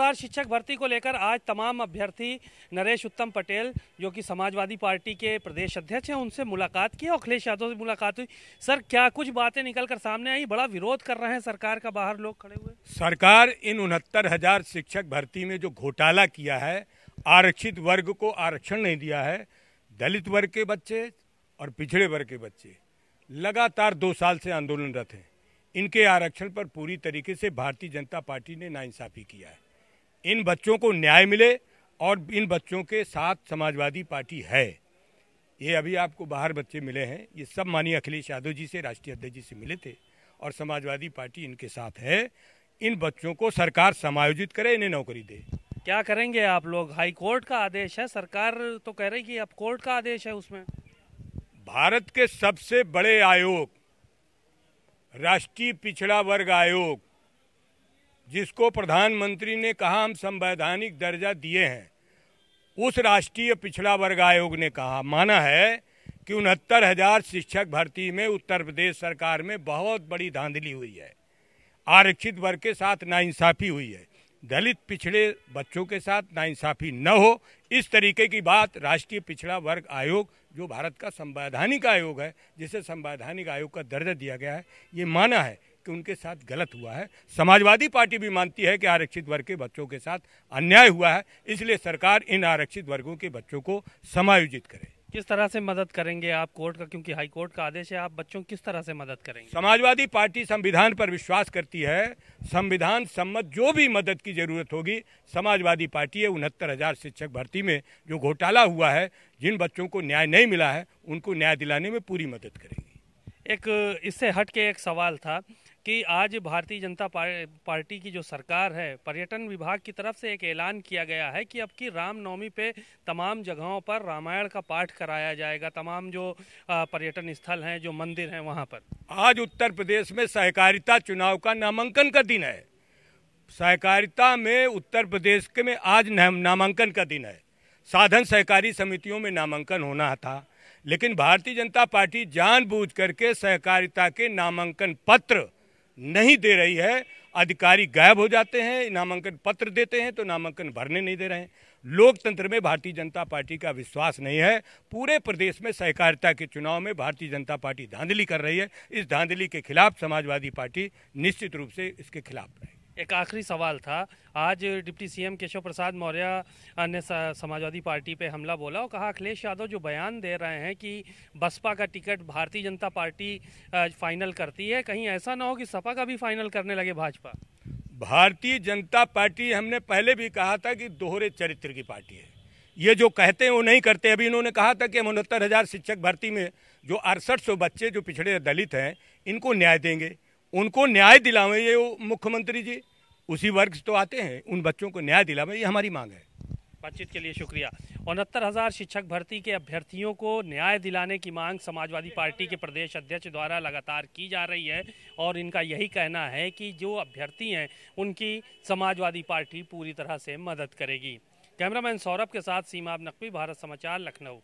शिक्षक भर्ती को लेकर आज तमाम अभ्यर्थी नरेश उत्तम पटेल जो कि समाजवादी पार्टी के प्रदेश अध्यक्ष हैं उनसे मुलाकात की और अखिलेश यादव से मुलाकात हुई सर क्या कुछ बातें निकल कर सामने आई बड़ा विरोध कर रहे हैं सरकार का बाहर लोग खड़े हुए सरकार इन उनहत्तर हजार शिक्षक भर्ती में जो घोटाला किया है आरक्षित वर्ग को आरक्षण नहीं दिया है दलित वर्ग के बच्चे और पिछड़े वर्ग के बच्चे लगातार दो साल से आंदोलनरत हैं इनके आरक्षण पर पूरी तरीके से भारतीय जनता पार्टी ने नाइंसाफी किया है इन बच्चों को न्याय मिले और इन बच्चों के साथ समाजवादी पार्टी है ये अभी आपको बाहर बच्चे मिले हैं ये सब मानिए अखिलेश यादव जी से राष्ट्रीय अध्यक्ष जी से मिले थे और समाजवादी पार्टी इनके साथ है इन बच्चों को सरकार समायोजित करे इन्हें नौकरी दे क्या करेंगे आप लोग हाई कोर्ट का आदेश है सरकार तो कह रही कि अब कोर्ट का आदेश है उसमें भारत के सबसे बड़े आयोग राष्ट्रीय पिछड़ा वर्ग आयोग जिसको प्रधानमंत्री ने कहा हम संवैधानिक दर्जा दिए हैं उस राष्ट्रीय पिछड़ा वर्ग आयोग ने कहा माना है कि उनहत्तर हजार शिक्षक भर्ती में उत्तर प्रदेश सरकार में बहुत बड़ी धांधली हुई है आरक्षित वर्ग के साथ नाइंसाफ़ी हुई है दलित पिछड़े बच्चों के साथ नाइंसाफ़ी न हो इस तरीके की बात राष्ट्रीय पिछड़ा वर्ग आयोग जो भारत का संवैधानिक आयोग है जिसे संवैधानिक आयोग का दर्जा दिया गया है ये माना है कि उनके साथ गलत हुआ है समाजवादी पार्टी भी मानती है कि आरक्षित वर्ग के बच्चों के साथ अन्याय हुआ है इसलिए सरकार इन आरक्षित वर्गों के बच्चों को समायोजित करे किस तरह से मदद करेंगे आप कोर्ट का क्योंकि हाई कोर्ट का आदेश है आप बच्चों किस तरह से मदद करेंगे समाजवादी पार्टी संविधान पर विश्वास करती है संविधान सम्मत जो भी मदद की जरूरत होगी समाजवादी पार्टी है उनहत्तर हजार शिक्षक भर्ती में जो घोटाला हुआ है जिन बच्चों को न्याय नहीं मिला है उनको न्याय दिलाने में पूरी मदद करेगी एक इससे हट के एक सवाल था कि आज भारतीय जनता पार्टी की जो सरकार है पर्यटन विभाग की तरफ से एक ऐलान किया गया है कि अब की रामनवमी पे तमाम जगहों पर रामायण का पाठ कराया जाएगा तमाम जो पर्यटन स्थल हैं जो मंदिर हैं वहाँ पर आज उत्तर प्रदेश में सहकारिता चुनाव का नामांकन का दिन है सहकारिता में उत्तर प्रदेश के में आज नामांकन का दिन है साधन सहकारी समितियों में नामांकन होना था लेकिन भारतीय जनता पार्टी जानबूझ करके सहकारिता के नामांकन पत्र नहीं दे रही है अधिकारी गायब हो जाते हैं नामांकन पत्र देते हैं तो नामांकन भरने नहीं दे रहे हैं लोकतंत्र में भारतीय जनता पार्टी का विश्वास नहीं है पूरे प्रदेश में सहकारिता के चुनाव में भारतीय जनता पार्टी धांधली कर रही है इस धांधली के खिलाफ समाजवादी पार्टी निश्चित रूप से इसके खिलाफ रहेगी एक आखिरी सवाल था आज डिप्टी सीएम केशव प्रसाद मौर्य ने समाजवादी पार्टी पे हमला बोला और कहा अखिलेश यादव जो बयान दे रहे हैं कि बसपा का टिकट भारतीय जनता पार्टी फाइनल करती है कहीं ऐसा ना हो कि सपा का भी फाइनल करने लगे भाजपा भारतीय जनता पार्टी हमने पहले भी कहा था कि दोहरे चरित्र की पार्टी है ये जो कहते हैं वो नहीं करते अभी इन्होंने कहा था कि हम उनहत्तर हज़ार शिक्षक भर्ती में जो अड़सठ सौ बच्चे जो पिछड़े दलित हैं इनको न्याय देंगे उनको न्याय दिलावे ये मुख्यमंत्री जी उसी वर्ग से तो आते हैं उन बच्चों को न्याय दिलावे ये हमारी मांग है बातचीत के लिए शुक्रिया उनहत्तर हज़ार शिक्षक भर्ती के अभ्यर्थियों को न्याय दिलाने की मांग समाजवादी पार्टी के प्रदेश अध्यक्ष द्वारा लगातार की जा रही है और इनका यही कहना है कि जो अभ्यर्थी हैं उनकी समाजवादी पार्टी पूरी तरह से मदद करेगी कैमरामैन सौरभ के साथ सीमा नकवी भारत समाचार लखनऊ